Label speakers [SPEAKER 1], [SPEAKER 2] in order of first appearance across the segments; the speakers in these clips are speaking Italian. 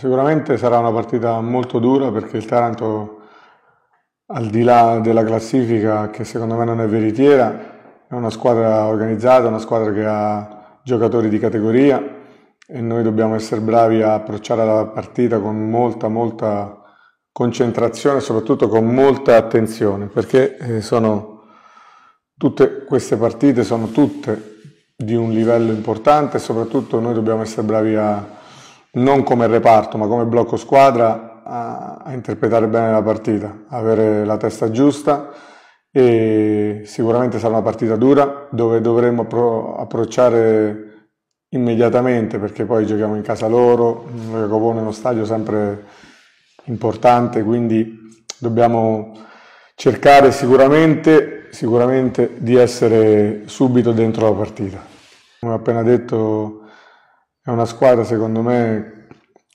[SPEAKER 1] Sicuramente sarà una partita molto dura perché il Taranto, al di là della classifica, che secondo me non è veritiera, è una squadra organizzata, una squadra che ha giocatori di categoria e noi dobbiamo essere bravi a approcciare la partita con molta, molta concentrazione e soprattutto con molta attenzione perché eh, sono tutte queste partite sono tutte di un livello importante e soprattutto noi dobbiamo essere bravi a non come reparto ma come blocco squadra a, a interpretare bene la partita, avere la testa giusta e sicuramente sarà una partita dura dove dovremo appro- approcciare immediatamente perché poi giochiamo in casa loro, noi a è uno stadio sempre importante, quindi dobbiamo cercare sicuramente, sicuramente di essere subito dentro la partita. Come ho appena detto è una squadra secondo me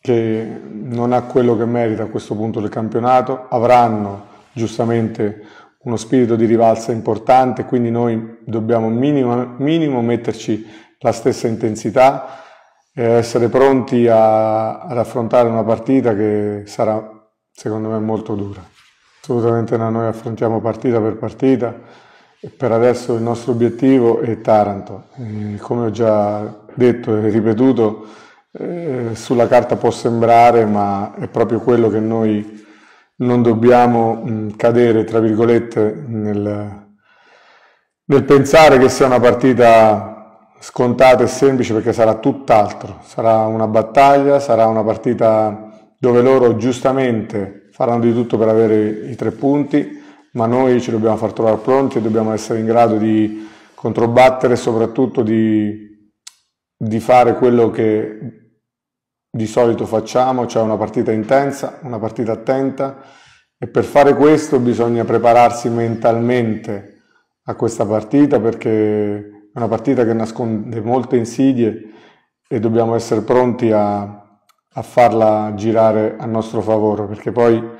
[SPEAKER 1] che non ha quello che merita a questo punto del campionato, avranno giustamente uno spirito di rivalsa importante, quindi noi dobbiamo minimo, minimo metterci la stessa intensità, e essere pronti a, ad affrontare una partita che sarà secondo me molto dura. Assolutamente no, noi affrontiamo partita per partita, per adesso il nostro obiettivo è Taranto. Eh, come ho già detto e ripetuto, eh, sulla carta può sembrare, ma è proprio quello che noi non dobbiamo mh, mm, cadere, tra virgolette, nel, nel pensare che sia una partita scontata e semplice perché sarà tutt'altro, sarà una battaglia, sarà una partita dove loro giustamente faranno di tutto per avere i tre punti, ma noi ci dobbiamo far trovare pronti e dobbiamo essere in grado di controbattere e soprattutto di, di fare quello che di solito facciamo, cioè una partita intensa, una partita attenta e per fare questo bisogna prepararsi mentalmente a questa partita perché è una partita che nasconde molte insidie e dobbiamo essere pronti a, a farla girare a nostro favore perché poi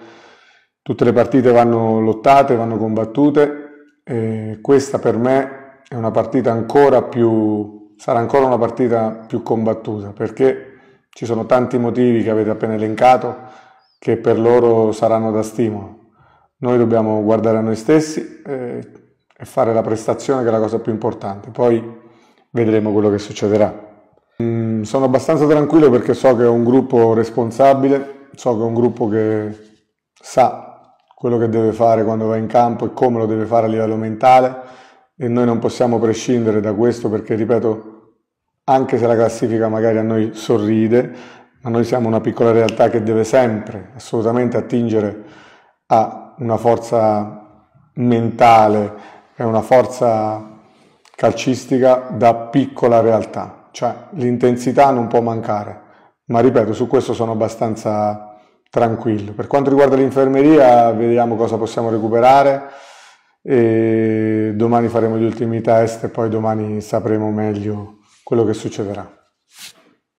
[SPEAKER 1] Tutte le partite vanno lottate, vanno combattute e questa per me è una partita ancora più, sarà ancora una partita più combattuta perché ci sono tanti motivi che avete appena elencato che per loro saranno da stimolo. Noi dobbiamo guardare a noi stessi eh, e fare la prestazione che è la cosa più importante, poi vedremo quello che succederà. Mm, sono abbastanza tranquillo perché so che è un gruppo responsabile, so che è un gruppo che sa quello che deve fare quando va in campo e come lo deve fare a livello mentale e noi non possiamo prescindere da questo perché, ripeto, anche se la classifica magari a noi sorride, ma noi siamo una piccola realtà che deve sempre assolutamente attingere a una forza mentale e una forza calcistica da piccola realtà, cioè l'intensità non può mancare, ma ripeto, su questo sono abbastanza tranquillo. Per quanto riguarda l'infermeria, vediamo cosa possiamo recuperare. E domani faremo gli ultimi test e poi domani sapremo meglio quello che succederà.